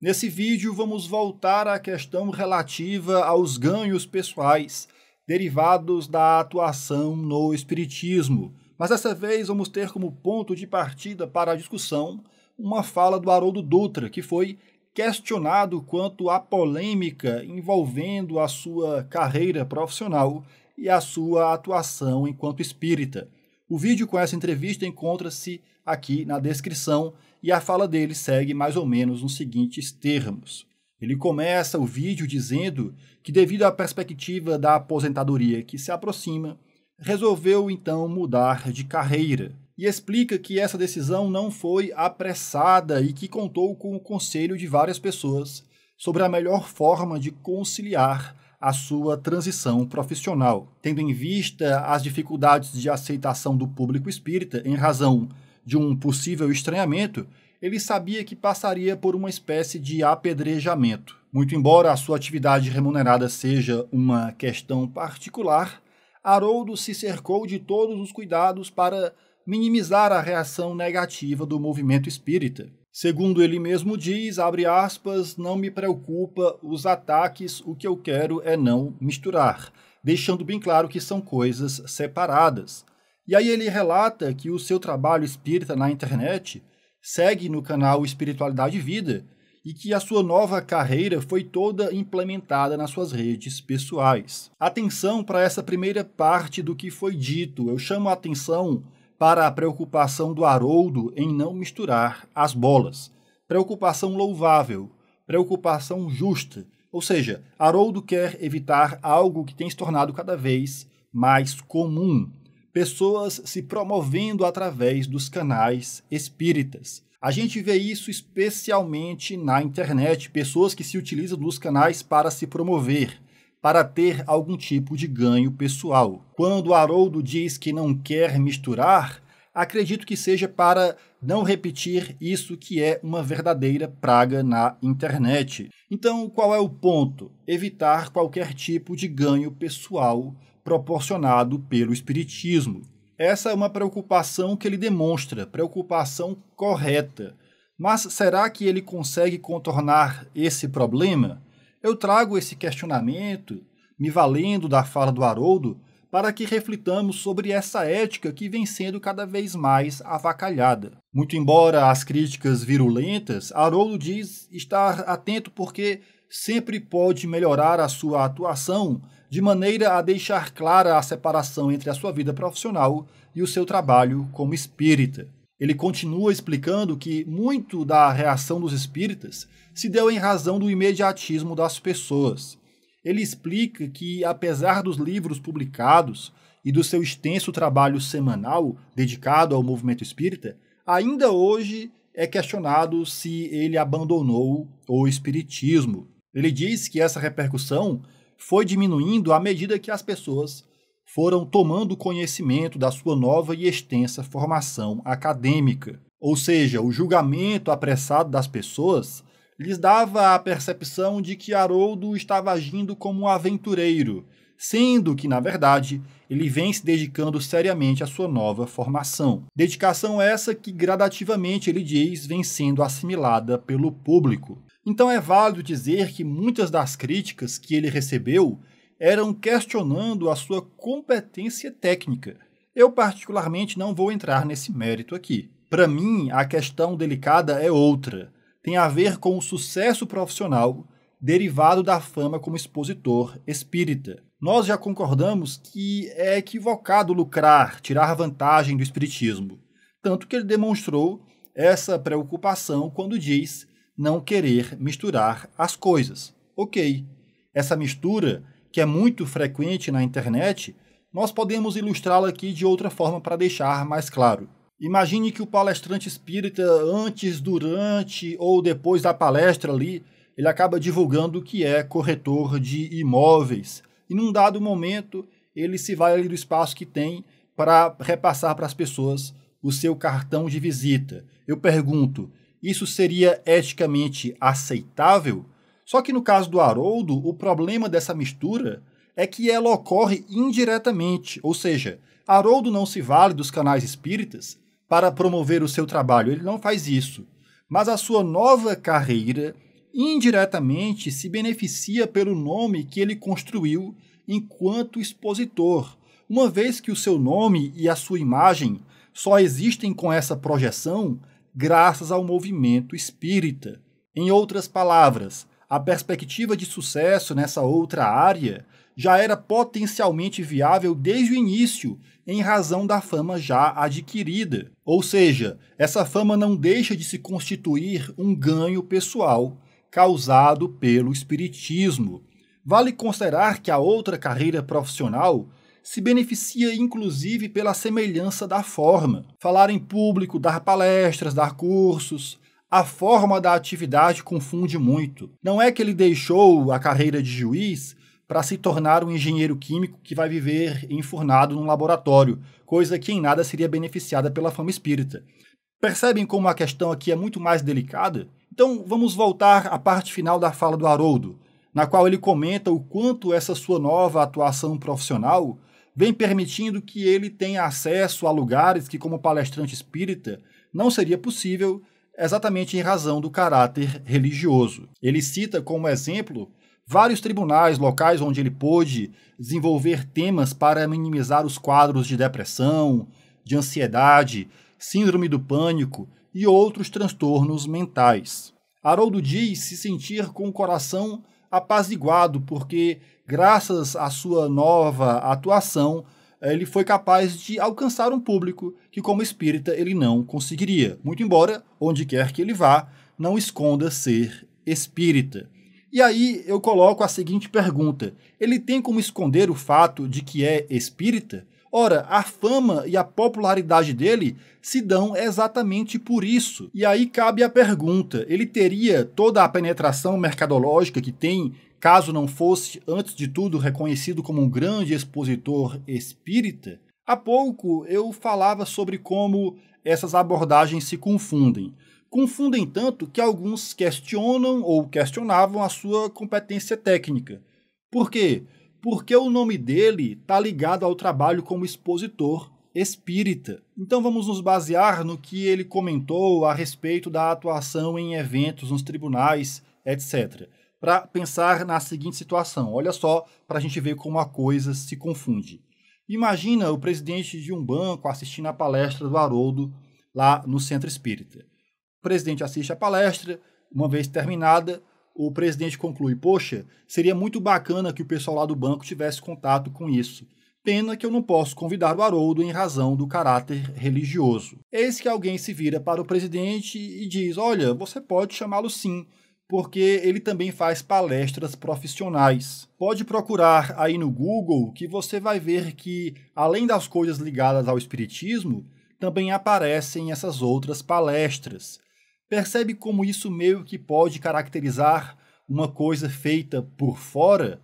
Nesse vídeo, vamos voltar à questão relativa aos ganhos pessoais derivados da atuação no Espiritismo. Mas dessa vez vamos ter como ponto de partida para a discussão uma fala do Haroldo Dutra, que foi questionado quanto à polêmica envolvendo a sua carreira profissional e a sua atuação enquanto espírita. O vídeo com essa entrevista encontra-se aqui na descrição e a fala dele segue mais ou menos nos seguintes termos. Ele começa o vídeo dizendo que, devido à perspectiva da aposentadoria que se aproxima, resolveu então mudar de carreira e explica que essa decisão não foi apressada e que contou com o conselho de várias pessoas sobre a melhor forma de conciliar a sua transição profissional, tendo em vista as dificuldades de aceitação do público espírita em razão de um possível estranhamento, ele sabia que passaria por uma espécie de apedrejamento. Muito embora a sua atividade remunerada seja uma questão particular, Haroldo se cercou de todos os cuidados para minimizar a reação negativa do movimento espírita. Segundo ele mesmo diz, abre aspas, não me preocupa os ataques, o que eu quero é não misturar, deixando bem claro que são coisas separadas. E aí ele relata que o seu trabalho espírita na internet segue no canal Espiritualidade Vida e que a sua nova carreira foi toda implementada nas suas redes pessoais. Atenção para essa primeira parte do que foi dito. Eu chamo a atenção para a preocupação do Haroldo em não misturar as bolas. Preocupação louvável, preocupação justa. Ou seja, Haroldo quer evitar algo que tem se tornado cada vez mais comum: pessoas se promovendo através dos canais espíritas. A gente vê isso especialmente na internet, pessoas que se utilizam dos canais para se promover para ter algum tipo de ganho pessoal. Quando Haroldo diz que não quer misturar, acredito que seja para não repetir isso que é uma verdadeira praga na internet. Então, qual é o ponto? Evitar qualquer tipo de ganho pessoal proporcionado pelo Espiritismo. Essa é uma preocupação que ele demonstra, preocupação correta. Mas será que ele consegue contornar esse problema? Eu trago esse questionamento, me valendo da fala do Haroldo, para que reflitamos sobre essa ética que vem sendo cada vez mais avacalhada. Muito embora as críticas virulentas, Haroldo diz estar atento porque sempre pode melhorar a sua atuação de maneira a deixar clara a separação entre a sua vida profissional e o seu trabalho como espírita. Ele continua explicando que muito da reação dos espíritas se deu em razão do imediatismo das pessoas. Ele explica que, apesar dos livros publicados e do seu extenso trabalho semanal dedicado ao movimento espírita, ainda hoje é questionado se ele abandonou o espiritismo. Ele diz que essa repercussão foi diminuindo à medida que as pessoas foram tomando conhecimento da sua nova e extensa formação acadêmica. Ou seja, o julgamento apressado das pessoas lhes dava a percepção de que Haroldo estava agindo como um aventureiro, sendo que, na verdade, ele vem se dedicando seriamente à sua nova formação. Dedicação essa que gradativamente, ele diz, vem sendo assimilada pelo público. Então é válido dizer que muitas das críticas que ele recebeu eram questionando a sua competência técnica. Eu, particularmente, não vou entrar nesse mérito aqui. Para mim, a questão delicada é outra tem a ver com o sucesso profissional derivado da fama como expositor espírita. Nós já concordamos que é equivocado lucrar, tirar vantagem do espiritismo, tanto que ele demonstrou essa preocupação quando diz não querer misturar as coisas. OK. Essa mistura, que é muito frequente na internet, nós podemos ilustrá-la aqui de outra forma para deixar mais claro. Imagine que o palestrante espírita, antes, durante ou depois da palestra ali, ele acaba divulgando que é corretor de imóveis. E num dado momento, ele se vale do espaço que tem para repassar para as pessoas o seu cartão de visita. Eu pergunto, isso seria eticamente aceitável? Só que no caso do Haroldo, o problema dessa mistura é que ela ocorre indiretamente, ou seja, Haroldo não se vale dos canais espíritas para promover o seu trabalho. Ele não faz isso. Mas a sua nova carreira indiretamente se beneficia pelo nome que ele construiu enquanto expositor, uma vez que o seu nome e a sua imagem só existem com essa projeção graças ao movimento espírita. Em outras palavras, a perspectiva de sucesso nessa outra área já era potencialmente viável desde o início, em razão da fama já adquirida. Ou seja, essa fama não deixa de se constituir um ganho pessoal causado pelo espiritismo. Vale considerar que a outra carreira profissional se beneficia inclusive pela semelhança da forma. Falar em público, dar palestras, dar cursos, a forma da atividade confunde muito. Não é que ele deixou a carreira de juiz para se tornar um engenheiro químico que vai viver enfurnado num laboratório, coisa que em nada seria beneficiada pela fama espírita. Percebem como a questão aqui é muito mais delicada? Então vamos voltar à parte final da fala do Haroldo, na qual ele comenta o quanto essa sua nova atuação profissional vem permitindo que ele tenha acesso a lugares que, como palestrante espírita, não seria possível exatamente em razão do caráter religioso. Ele cita como exemplo vários tribunais locais onde ele pôde desenvolver temas para minimizar os quadros de depressão, de ansiedade, síndrome do pânico e outros transtornos mentais. Haroldo diz se sentir com o coração apaziguado, porque, graças à sua nova atuação, eh, ele foi capaz de alcançar um público que, como espírita, ele não conseguiria. Muito embora, onde quer que ele vá, não esconda ser espírita. E aí eu coloco a seguinte pergunta: ele tem como esconder o fato de que é espírita? Ora, a fama e a popularidade dele se dão exatamente por isso. E aí cabe a pergunta: ele teria toda a penetração mercadológica que tem caso não fosse, antes de tudo, reconhecido como um grande expositor espírita? Há pouco eu falava sobre como essas abordagens se confundem confundem tanto que alguns questionam ou questionavam a sua competência técnica. Por quê? Porque o nome dele está ligado ao trabalho como expositor espírita. Então vamos nos basear no que ele comentou a respeito da atuação em eventos nos tribunais, etc. Para pensar na seguinte situação, olha só para a gente ver como a coisa se confunde. Imagina o presidente de um banco assistindo a palestra do Haroldo lá no centro espírita. O presidente assiste a palestra, uma vez terminada, o presidente conclui: Poxa, seria muito bacana que o pessoal lá do banco tivesse contato com isso. Pena que eu não posso convidar o Haroldo em razão do caráter religioso. Eis que alguém se vira para o presidente e diz: Olha, você pode chamá-lo sim, porque ele também faz palestras profissionais. Pode procurar aí no Google que você vai ver que, além das coisas ligadas ao Espiritismo, também aparecem essas outras palestras. Percebe como isso meio que pode caracterizar uma coisa feita por fora?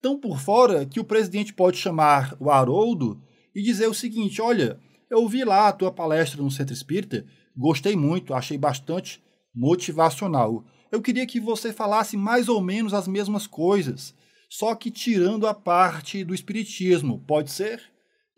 Tão por fora que o presidente pode chamar o Haroldo e dizer o seguinte: olha, eu vi lá a tua palestra no Centro Espírita, gostei muito, achei bastante motivacional. Eu queria que você falasse mais ou menos as mesmas coisas, só que tirando a parte do espiritismo, pode ser?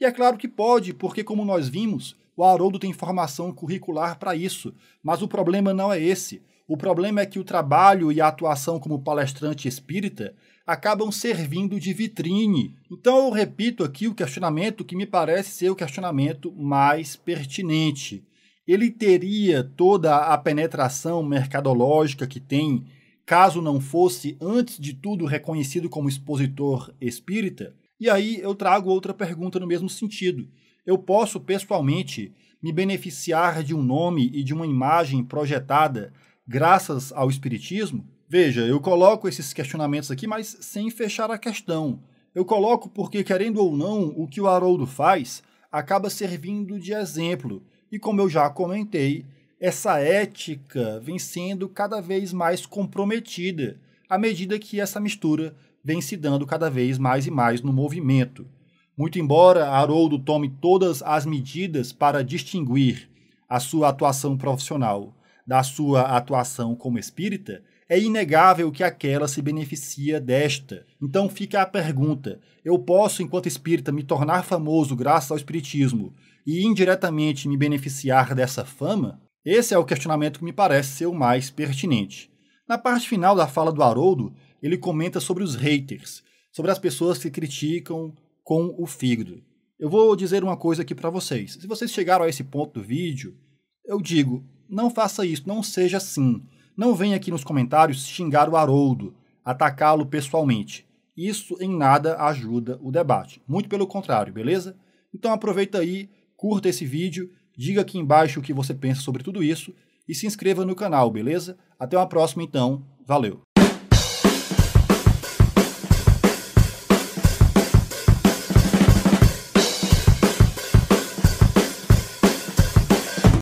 E é claro que pode, porque como nós vimos, o Haroldo tem formação curricular para isso, mas o problema não é esse. O problema é que o trabalho e a atuação como palestrante espírita acabam servindo de vitrine. Então eu repito aqui o questionamento que me parece ser o questionamento mais pertinente. Ele teria toda a penetração mercadológica que tem, caso não fosse, antes de tudo, reconhecido como expositor espírita? E aí eu trago outra pergunta no mesmo sentido eu posso pessoalmente me beneficiar de um nome e de uma imagem projetada graças ao Espiritismo? Veja, eu coloco esses questionamentos aqui, mas sem fechar a questão. Eu coloco porque, querendo ou não, o que o Haroldo faz acaba servindo de exemplo. E como eu já comentei, essa ética vem sendo cada vez mais comprometida à medida que essa mistura vem se dando cada vez mais e mais no movimento. Muito embora Haroldo tome todas as medidas para distinguir a sua atuação profissional da sua atuação como espírita, é inegável que aquela se beneficia desta. Então fica a pergunta: eu posso, enquanto espírita, me tornar famoso graças ao espiritismo e indiretamente me beneficiar dessa fama? Esse é o questionamento que me parece ser o mais pertinente. Na parte final da fala do Haroldo, ele comenta sobre os haters, sobre as pessoas que criticam com o fígado. Eu vou dizer uma coisa aqui para vocês. Se vocês chegaram a esse ponto do vídeo, eu digo, não faça isso, não seja assim. Não venha aqui nos comentários xingar o Haroldo, atacá-lo pessoalmente. Isso em nada ajuda o debate. Muito pelo contrário, beleza? Então aproveita aí, curta esse vídeo, diga aqui embaixo o que você pensa sobre tudo isso e se inscreva no canal, beleza? Até uma próxima então. Valeu!